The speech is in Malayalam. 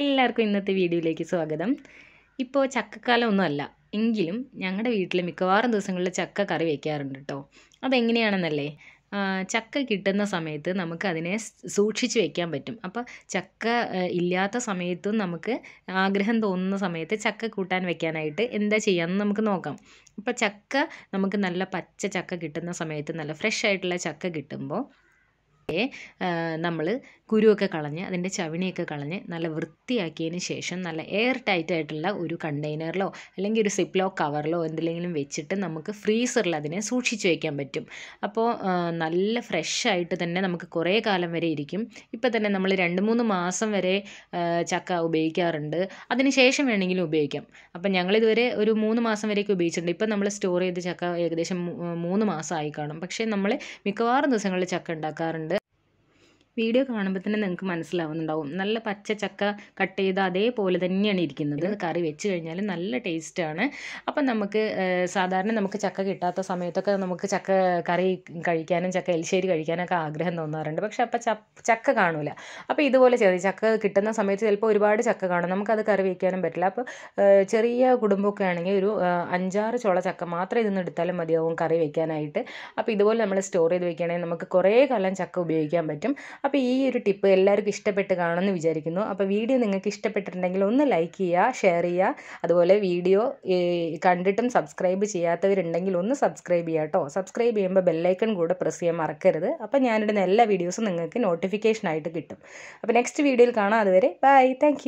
എല്ലാവർക്കും ഇന്നത്തെ വീഡിയോയിലേക്ക് സ്വാഗതം ഇപ്പോൾ ചക്കക്കാലമൊന്നും അല്ല എങ്കിലും ഞങ്ങളുടെ വീട്ടിൽ മിക്കവാറും ദിവസങ്ങളിൽ ചക്ക കറി വയ്ക്കാറുണ്ട് കേട്ടോ അതെങ്ങനെയാണെന്നല്ലേ ചക്ക കിട്ടുന്ന സമയത്ത് നമുക്ക് അതിനെ സൂക്ഷിച്ച് വെക്കാൻ പറ്റും അപ്പോൾ ചക്ക ഇല്ലാത്ത സമയത്തും നമുക്ക് ആഗ്രഹം തോന്നുന്ന സമയത്ത് ചക്ക കൂട്ടാൻ വെക്കാനായിട്ട് എന്താ ചെയ്യാമെന്ന് നമുക്ക് നോക്കാം അപ്പോൾ ചക്ക നമുക്ക് നല്ല പച്ച ചക്ക കിട്ടുന്ന സമയത്ത് നല്ല ഫ്രഷ് ആയിട്ടുള്ള ചക്ക കിട്ടുമ്പോൾ നമ്മൾ കുരുവൊക്കെ കളഞ്ഞ് അതിൻ്റെ ചവിണിയൊക്കെ കളഞ്ഞ് നല്ല വൃത്തിയാക്കിയതിന് ശേഷം നല്ല എയർ ടൈറ്റ് ആയിട്ടുള്ള ഒരു കണ്ടെയ്നറിലോ അല്ലെങ്കിൽ ഒരു സിപ്ലോ കവറിലോ എന്തെങ്കിലും വെച്ചിട്ട് നമുക്ക് ഫ്രീസറിൽ അതിനെ സൂക്ഷിച്ചു വയ്ക്കാൻ പറ്റും അപ്പോൾ നല്ല ഫ്രഷ് ആയിട്ട് തന്നെ നമുക്ക് കുറേ കാലം വരെ ഇരിക്കും ഇപ്പം തന്നെ നമ്മൾ രണ്ട് മൂന്ന് മാസം വരെ ചക്ക ഉപയോഗിക്കാറുണ്ട് അതിന് ശേഷം വേണമെങ്കിലും ഉപയോഗിക്കാം അപ്പം ഞങ്ങളിതുവരെ ഒരു മൂന്ന് മാസം വരെയൊക്കെ ഉപയോഗിച്ചിട്ടുണ്ട് ഇപ്പം നമ്മൾ സ്റ്റോർ ചെയ്ത് ചക്ക ഏകദേശം മൂന്ന് മാസമായി കാണും പക്ഷേ നമ്മൾ മിക്കവാറും ദിവസങ്ങളിൽ ചക്ക ഉണ്ടാക്കാറുണ്ട് വീഡിയോ കാണുമ്പോൾ തന്നെ നിങ്ങൾക്ക് മനസ്സിലാവുന്നുണ്ടാവും നല്ല പച്ച ചക്ക കട്ട് ചെയ്ത് അതേപോലെ തന്നെയാണ് ഇരിക്കുന്നത് കറി വെച്ച് കഴിഞ്ഞാൽ നല്ല ടേസ്റ്റാണ് അപ്പം നമുക്ക് സാധാരണ നമുക്ക് ചക്ക കിട്ടാത്ത സമയത്തൊക്കെ നമുക്ക് ചക്ക കറി കഴിക്കാനും ചക്ക എലിശ്ശേരി കഴിക്കാനൊക്കെ ആഗ്രഹം തോന്നാറുണ്ട് പക്ഷെ അപ്പം ചക്ക കാണൂല അപ്പോൾ ഇതുപോലെ ചെറിയ ചക്ക കിട്ടുന്ന സമയത്ത് ചിലപ്പോൾ ഒരുപാട് ചക്ക കാണും നമുക്കത് കറി വയ്ക്കാനും പറ്റില്ല അപ്പോൾ ചെറിയ കുടുംബമൊക്കെ ആണെങ്കിൽ ഒരു അഞ്ചാറ് ചോള ചക്ക മാത്രം ഇതൊന്നും എടുത്താലും മതിയാവും കറി വയ്ക്കാനായിട്ട് അപ്പോൾ ഇതുപോലെ നമ്മൾ സ്റ്റോർ ചെയ്ത് വയ്ക്കുകയാണെങ്കിൽ നമുക്ക് കുറേ കാലം ചക്ക ഉപയോഗിക്കാൻ പറ്റും അപ്പോൾ ഈ ഒരു ടിപ്പ് എല്ലാവർക്കും ഇഷ്ടപ്പെട്ട് കാണുമെന്ന് വിചാരിക്കുന്നു അപ്പോൾ വീഡിയോ നിങ്ങൾക്ക് ഇഷ്ടപ്പെട്ടിട്ടുണ്ടെങ്കിൽ ഒന്ന് ലൈക്ക് ചെയ്യുക ഷെയർ ചെയ്യുക അതുപോലെ വീഡിയോ കണ്ടിട്ടും സബ്സ്ക്രൈബ് ചെയ്യാത്തവരുണ്ടെങ്കിൽ ഒന്ന് സബ്സ്ക്രൈബ് ചെയ്യുക കേട്ടോ സബ്സ്ക്രൈബ് ചെയ്യുമ്പോൾ ബെല്ലൈക്കൺ കൂടെ പ്രസ് ചെയ്യാൻ മറക്കരുത് അപ്പോൾ ഞാനിടുന്ന എല്ലാ വീഡിയോസും നിങ്ങൾക്ക് നോട്ടിഫിക്കേഷനായിട്ട് കിട്ടും അപ്പോൾ നെക്സ്റ്റ് വീഡിയോയിൽ കാണാം അതുവരെ ബൈ താങ്ക്